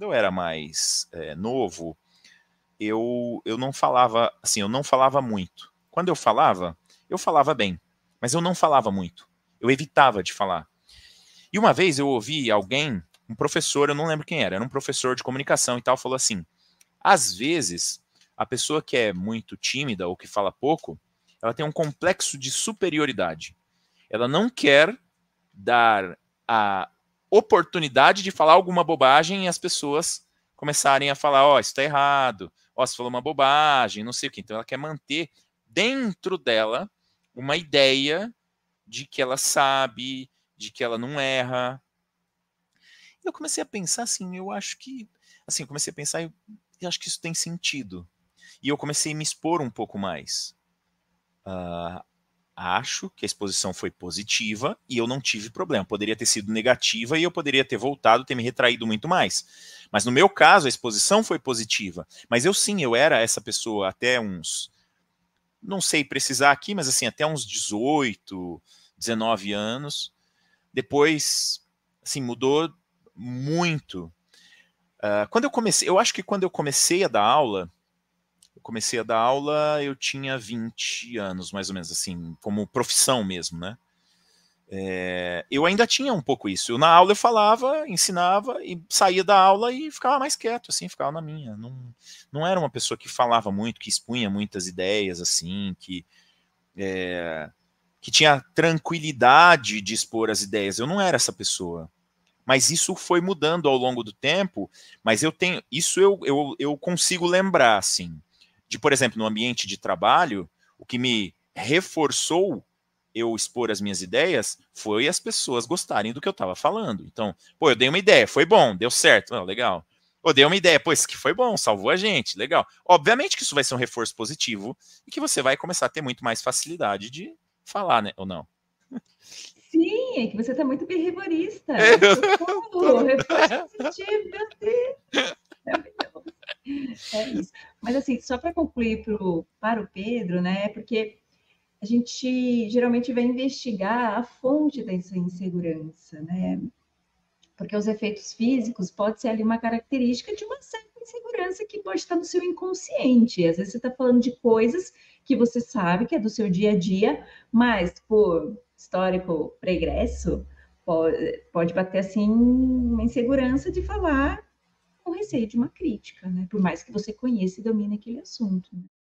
quando eu era mais é, novo, eu, eu não falava, assim, eu não falava muito. Quando eu falava, eu falava bem, mas eu não falava muito. Eu evitava de falar. E uma vez eu ouvi alguém, um professor, eu não lembro quem era, era um professor de comunicação e tal, falou assim: às vezes, a pessoa que é muito tímida ou que fala pouco, ela tem um complexo de superioridade. Ela não quer dar a oportunidade de falar alguma bobagem e as pessoas começarem a falar, ó, oh, isso tá errado, ó, oh, você falou uma bobagem, não sei o que. Então ela quer manter dentro dela uma ideia de que ela sabe, de que ela não erra. Eu comecei a pensar assim, eu acho que, assim, eu comecei a pensar, eu, acho que isso tem sentido. E eu comecei a me expor um pouco mais. Uh, acho que a exposição foi positiva e eu não tive problema. Poderia ter sido negativa e eu poderia ter voltado, ter me retraído muito mais. Mas no meu caso, a exposição foi positiva. Mas eu sim, eu era essa pessoa até uns. Não sei precisar aqui, mas assim, até uns 18, 19 anos. Depois, assim, mudou muito. Uh, quando eu comecei, eu acho que quando eu comecei a dar aula, eu comecei a dar aula, eu tinha 20 anos, mais ou menos, assim, como profissão mesmo, né? É, eu ainda tinha um pouco isso. Eu, na aula eu falava, ensinava e saía da aula e ficava mais quieto, assim, ficava na minha. Não, não era uma pessoa que falava muito, que expunha muitas ideias, assim, que, é, que tinha tranquilidade de expor as ideias. Eu não era essa pessoa. Mas isso foi mudando ao longo do tempo, mas eu tenho. Isso eu, eu, eu consigo lembrar, assim de, por exemplo, no ambiente de trabalho, o que me reforçou eu expor as minhas ideias foi as pessoas gostarem do que eu estava falando. Então, pô, eu dei uma ideia, foi bom, deu certo, oh, legal. Eu dei uma ideia, pô, isso foi bom, salvou a gente, legal. Obviamente que isso vai ser um reforço positivo e que você vai começar a ter muito mais facilidade de falar, né? Ou não? Sim, é que você está muito É, Eu... reforço positivo, meu Deus. Mas assim, só para concluir pro, para o Pedro, né? É porque a gente geralmente vai investigar a fonte dessa insegurança, né? Porque os efeitos físicos pode ser ali uma característica de uma certa insegurança que pode estar no seu inconsciente. Às vezes você está falando de coisas que você sabe que é do seu dia a dia, mas por histórico pregresso, pode, pode bater assim uma insegurança de falar com receio de uma crítica, né? Por mais que você conheça e domine aquele assunto. Né?